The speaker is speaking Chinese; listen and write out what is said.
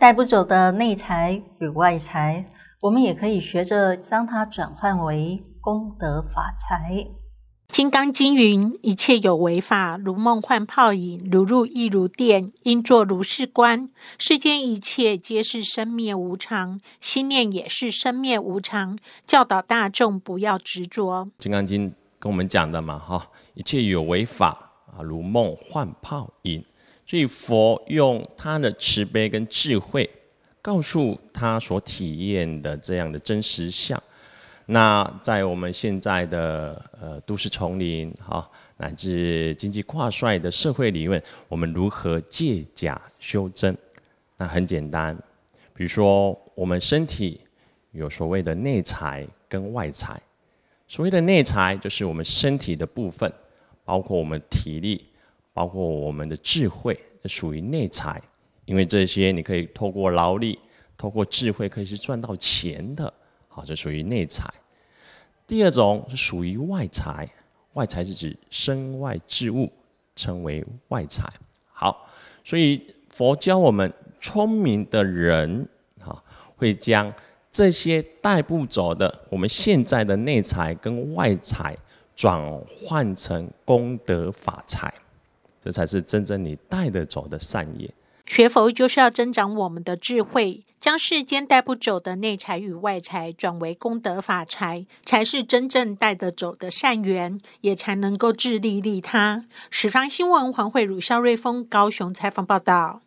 带不走的内财与外财，我们也可以学着将它转换为功德法财。《金刚经》云：“一切有为法，如梦幻泡影，如露亦如电，应作如是观。世间一切皆是生灭无常，心念也是生灭无常。”教导大众不要执着。《金刚经》跟我们讲的嘛，哈，一切有为法啊，如梦幻泡影。所以佛用他的慈悲跟智慧，告诉他所体验的这样的真实相。那在我们现在的呃都市丛林啊，乃至经济跨帅的社会里面，我们如何借假修真？那很简单，比如说我们身体有所谓的内财跟外财。所谓的内财，就是我们身体的部分，包括我们体力。包括我们的智慧，这属于内财，因为这些你可以透过劳力，透过智慧可以去赚到钱的，好，这属于内财。第二种是属于外财，外财是指身外之物，称为外财。好，所以佛教我们聪明的人，哈，会将这些带不走的，我们现在的内财跟外财转换成功德法财。这才是真正你带得走的善业。学佛就是要增长我们的智慧，将世间带不走的内财与外财转为功德法财，才是真正带得走的善缘，也才能够自利利他。十方新闻黄慧儒、萧瑞峰高雄采访报道。